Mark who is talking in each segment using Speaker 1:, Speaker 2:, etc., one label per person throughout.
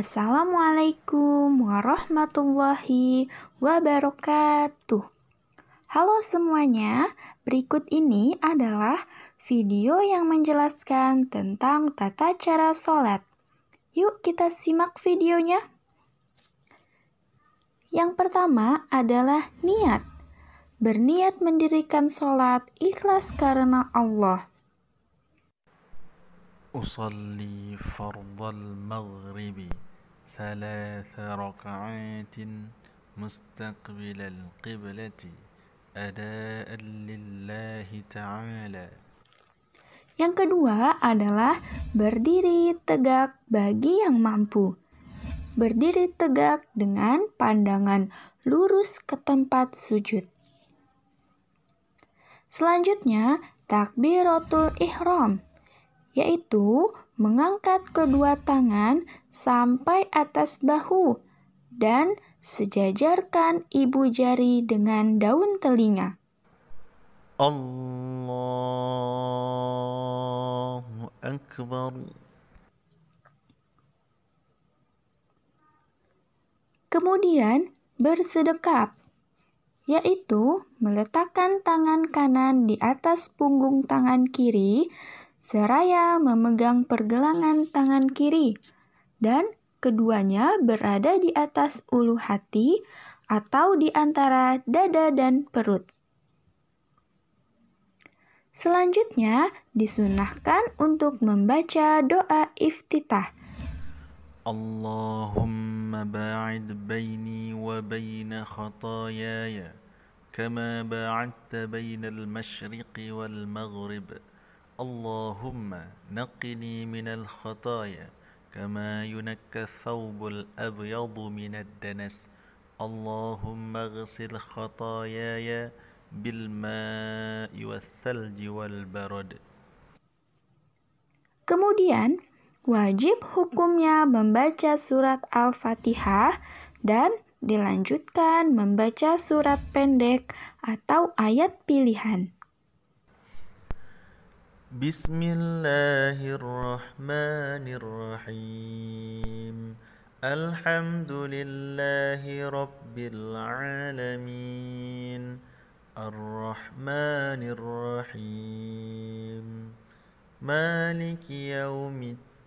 Speaker 1: Assalamualaikum warahmatullahi wabarakatuh. Halo semuanya, berikut ini adalah video yang menjelaskan tentang tata cara sholat. Yuk, kita simak videonya. Yang pertama adalah niat. Berniat mendirikan sholat ikhlas karena Allah.
Speaker 2: Usalli fardal maghribi thalatha raka'atin mustaqbilal qiblati ada'an lillahi ta'ala.
Speaker 1: Yang kedua adalah berdiri tegak bagi yang mampu berdiri tegak dengan pandangan lurus ke tempat sujud. Selanjutnya, takbiratul ihram, yaitu mengangkat kedua tangan sampai atas bahu dan sejajarkan ibu jari dengan daun telinga.
Speaker 2: Allahu Akbar.
Speaker 1: Kemudian bersedekap, yaitu meletakkan tangan kanan di atas punggung tangan kiri seraya memegang pergelangan tangan kiri dan keduanya berada di atas ulu hati atau di antara dada dan perut. Selanjutnya, disunahkan untuk membaca doa iftitah.
Speaker 2: Allahumma اللهم باعد بيني وبين خطاياي كما باعدت بين المشرق والمغرب اللهم نقني من الخطايا كما ينكى الثوب الابيض من الدنس اللهم اغسل خطاياي بالماء والثلج والبرد
Speaker 1: Kemudian wajib hukumnya membaca surat Al-Fatihah dan dilanjutkan membaca surat pendek atau ayat pilihan.
Speaker 2: Bismillahirrahmanirrahim. Alhamdulillahi Rabbil Alamin. ar Rahim Maliki Yawmit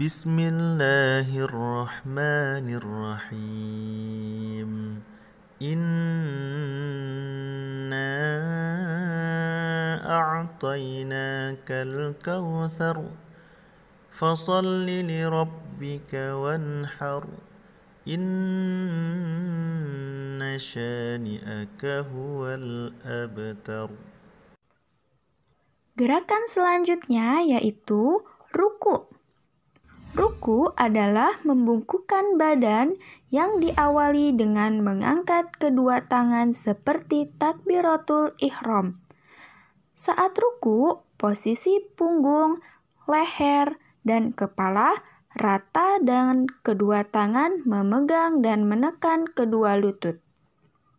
Speaker 2: بسم الله الرحمن الرحيم إنا أعطيناك الكوثر فصل لربك وانحر إن شانئك هو
Speaker 1: Gerakan selanjutnya yaitu ruku. Ruku adalah membungkukan badan yang diawali dengan mengangkat kedua tangan seperti takbiratul ihram. Saat ruku, posisi punggung, leher, dan kepala rata dan kedua tangan memegang dan menekan kedua lutut.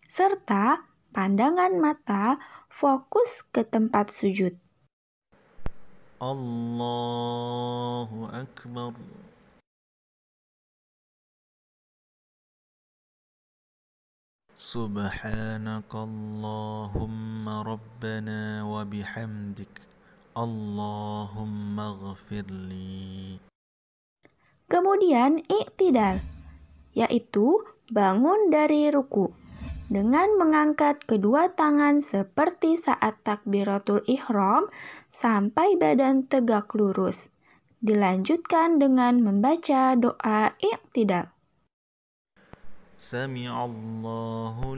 Speaker 1: Serta pandangan mata fokus ke tempat sujud.
Speaker 2: الله أكبر سبحانك اللهم ربنا وبحمدك اللهم اغفر لي
Speaker 1: Kemudian iktidal, yaitu bangun dari ruku dengan mengangkat kedua tangan seperti saat takbiratul ihram sampai badan tegak lurus. Dilanjutkan dengan membaca doa i'tidal. tidak.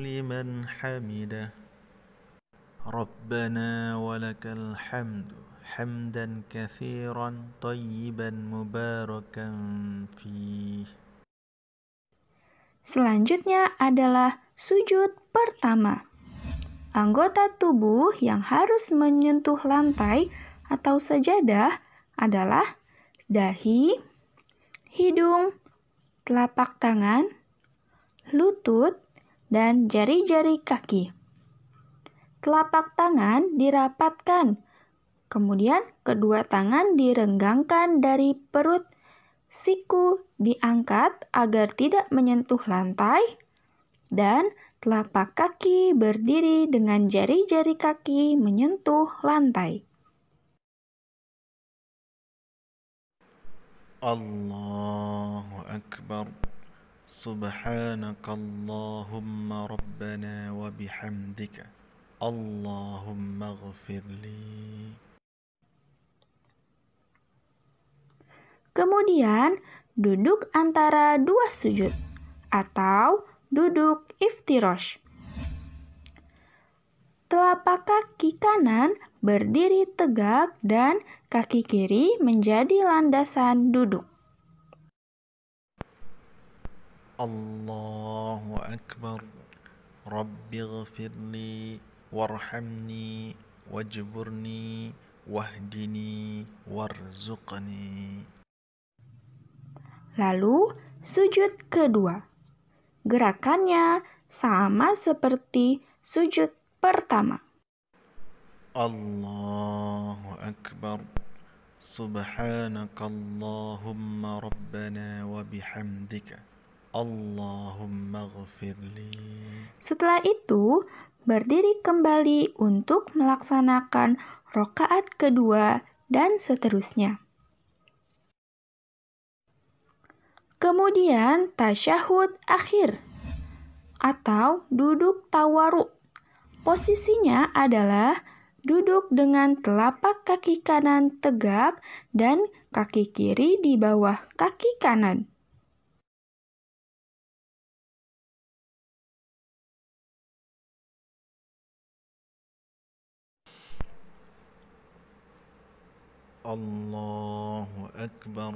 Speaker 2: liman hamidah. ربنا ولك الحمد حمدا كثيرا طيبا مباركا فيه
Speaker 1: Selanjutnya adalah Sujud pertama. Anggota tubuh yang harus menyentuh lantai atau sejadah adalah dahi, hidung, telapak tangan, lutut, dan jari-jari kaki. Telapak tangan dirapatkan, kemudian kedua tangan direnggangkan dari perut, siku diangkat agar tidak menyentuh lantai, dan telapak kaki berdiri dengan jari-jari kaki menyentuh lantai.
Speaker 2: Allahu Akbar Subhanakallahumma Rabbana wa bihamdika Allahumma ghafirli
Speaker 1: Kemudian duduk antara dua sujud atau duduk iftirash. Telapak kaki kanan berdiri tegak dan kaki kiri menjadi landasan duduk.
Speaker 2: Allahu Akbar Rabbi ghafirli warhamni wajburni wahdini warzuqni
Speaker 1: Lalu sujud kedua Gerakannya sama seperti sujud pertama.
Speaker 2: Allahu Akbar. Subhanakallahumma rabbana wa bihamdika. Allahumma ghafirli
Speaker 1: Setelah itu, berdiri kembali untuk melaksanakan rokaat kedua dan seterusnya. Kemudian tasyahud akhir atau duduk tawaruk. Posisinya adalah duduk dengan telapak kaki kanan tegak dan kaki kiri di bawah kaki kanan. Allahu
Speaker 2: Akbar.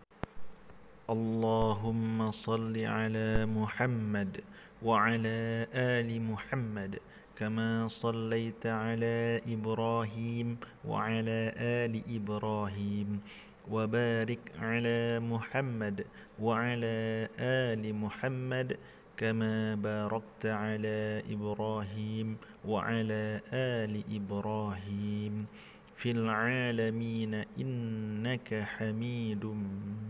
Speaker 2: اللهم صل على محمد وعلى آل محمد كما صليت على إبراهيم وعلى آل إبراهيم وبارك على محمد وعلى آل محمد كما باركت على إبراهيم وعلى آل إبراهيم fil alamin innaka hamidum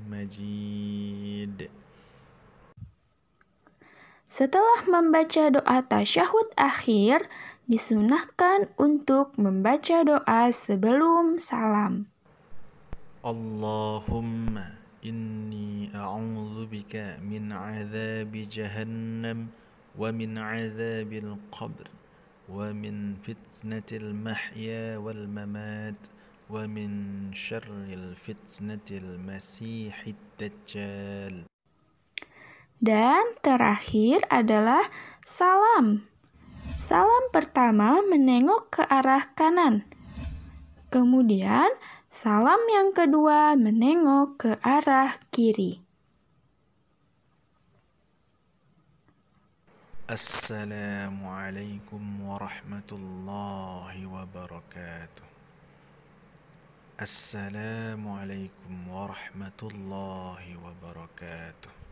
Speaker 2: majid
Speaker 1: Setelah membaca doa tasyahud akhir, disunahkan untuk membaca doa sebelum salam.
Speaker 2: Allahumma inni a'udzubika min 'adzabi jahannam wa min 'adzabil qabr ومن فتنة المحيا والممات ومن شر الفتنة المسيح الدجال
Speaker 1: Dan terakhir adalah salam. Salam pertama menengok ke arah kanan. Kemudian salam yang kedua menengok ke arah kiri.
Speaker 2: السلام عليكم ورحمة الله وبركاته السلام عليكم ورحمة الله وبركاته